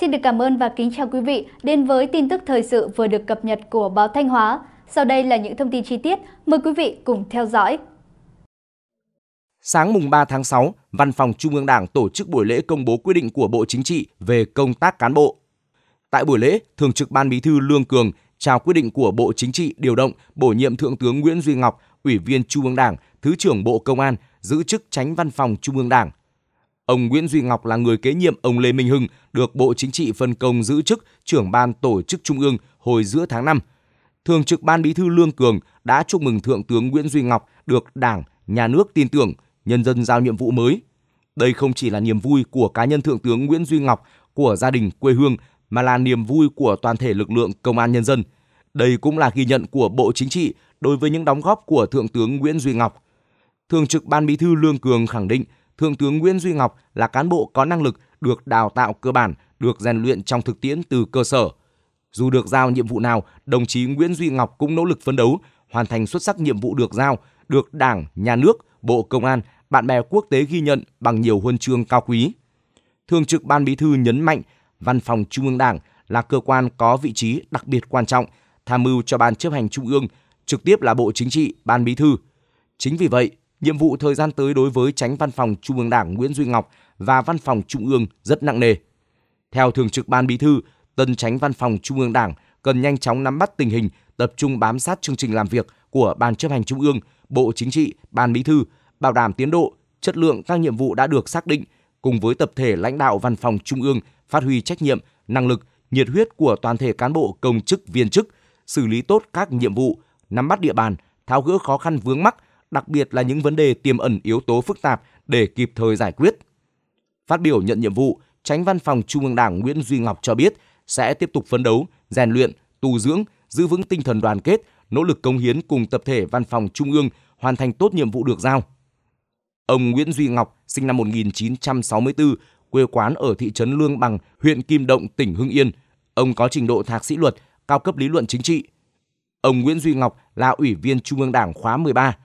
Xin được cảm ơn và kính chào quý vị đến với tin tức thời sự vừa được cập nhật của báo Thanh Hóa. Sau đây là những thông tin chi tiết, mời quý vị cùng theo dõi. Sáng mùng 3 tháng 6, Văn phòng Trung ương Đảng tổ chức buổi lễ công bố quyết định của Bộ Chính trị về công tác cán bộ. Tại buổi lễ, Thường trực Ban Bí thư Lương Cường trao quyết định của Bộ Chính trị điều động bổ nhiệm Thượng tướng Nguyễn Duy Ngọc, Ủy viên Trung ương Đảng, Thứ trưởng Bộ Công an, giữ chức Tránh Văn phòng Trung ương Đảng – Ông Nguyễn Duy Ngọc là người kế nhiệm ông Lê Minh Hưng, được Bộ Chính trị phân công giữ chức trưởng ban tổ chức Trung ương hồi giữa tháng 5. Thường trực Ban Bí thư Lương Cường đã chúc mừng Thượng tướng Nguyễn Duy Ngọc được Đảng, Nhà nước tin tưởng, nhân dân giao nhiệm vụ mới. Đây không chỉ là niềm vui của cá nhân Thượng tướng Nguyễn Duy Ngọc, của gia đình quê hương, mà là niềm vui của toàn thể lực lượng công an nhân dân. Đây cũng là ghi nhận của Bộ Chính trị đối với những đóng góp của Thượng tướng Nguyễn Duy Ngọc. Thường trực Ban Bí thư Lương Cường khẳng định Thượng tướng Nguyễn Duy Ngọc là cán bộ có năng lực, được đào tạo cơ bản, được rèn luyện trong thực tiễn từ cơ sở. Dù được giao nhiệm vụ nào, đồng chí Nguyễn Duy Ngọc cũng nỗ lực phấn đấu, hoàn thành xuất sắc nhiệm vụ được giao, được Đảng, Nhà nước, Bộ Công an, bạn bè quốc tế ghi nhận bằng nhiều huân chương cao quý. Thường trực Ban Bí thư nhấn mạnh, Văn phòng Trung ương Đảng là cơ quan có vị trí đặc biệt quan trọng, tham mưu cho Ban chấp hành Trung ương, trực tiếp là Bộ Chính trị, Ban Bí thư. Chính vì vậy, Nhiệm vụ thời gian tới đối với tránh văn phòng Trung ương Đảng Nguyễn Duy Ngọc và văn phòng Trung ương rất nặng nề. Theo Thường trực Ban Bí thư, tân tránh văn phòng Trung ương Đảng cần nhanh chóng nắm bắt tình hình, tập trung bám sát chương trình làm việc của Ban chấp hành Trung ương, Bộ Chính trị, Ban Bí thư, bảo đảm tiến độ, chất lượng các nhiệm vụ đã được xác định, cùng với tập thể lãnh đạo văn phòng Trung ương phát huy trách nhiệm, năng lực, nhiệt huyết của toàn thể cán bộ công chức viên chức, xử lý tốt các nhiệm vụ, nắm bắt địa bàn, tháo gỡ khó khăn vướng mắc, đặc biệt là những vấn đề tiềm ẩn yếu tố phức tạp để kịp thời giải quyết. Phát biểu nhận nhiệm vụ, Tránh Văn phòng Trung ương Đảng Nguyễn Duy Ngọc cho biết sẽ tiếp tục phấn đấu, rèn luyện, tu dưỡng, giữ vững tinh thần đoàn kết, nỗ lực cống hiến cùng tập thể Văn phòng Trung ương hoàn thành tốt nhiệm vụ được giao. Ông Nguyễn Duy Ngọc, sinh năm 1964, quê quán ở thị trấn Lương Bằng, huyện Kim Động, tỉnh Hưng Yên. Ông có trình độ thạc sĩ luật, cao cấp lý luận chính trị. Ông Nguyễn Duy Ngọc là Ủy viên Trung ương Đảng khóa 13,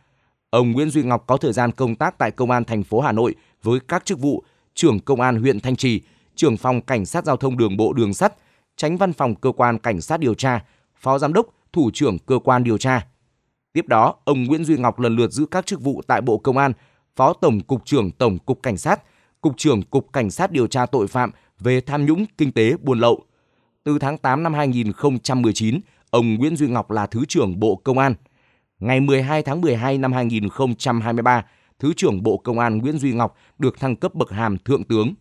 Ông Nguyễn Duy Ngọc có thời gian công tác tại Công an thành phố Hà Nội với các chức vụ trưởng Công an huyện Thanh Trì, trưởng phòng Cảnh sát giao thông đường bộ đường sắt, tránh văn phòng cơ quan cảnh sát điều tra, phó giám đốc, thủ trưởng cơ quan điều tra. Tiếp đó, ông Nguyễn Duy Ngọc lần lượt giữ các chức vụ tại Bộ Công an, phó tổng cục trưởng Tổng cục Cảnh sát, cục trưởng Cục Cảnh sát điều tra tội phạm về tham nhũng, kinh tế, buôn lậu. Từ tháng 8 năm 2019, ông Nguyễn Duy Ngọc là Thứ trưởng Bộ Công an – ngày 12 tháng 12 năm 2023, Thứ trưởng Bộ Công an Nguyễn Duy Ngọc được thăng cấp bậc hàm Thượng tướng.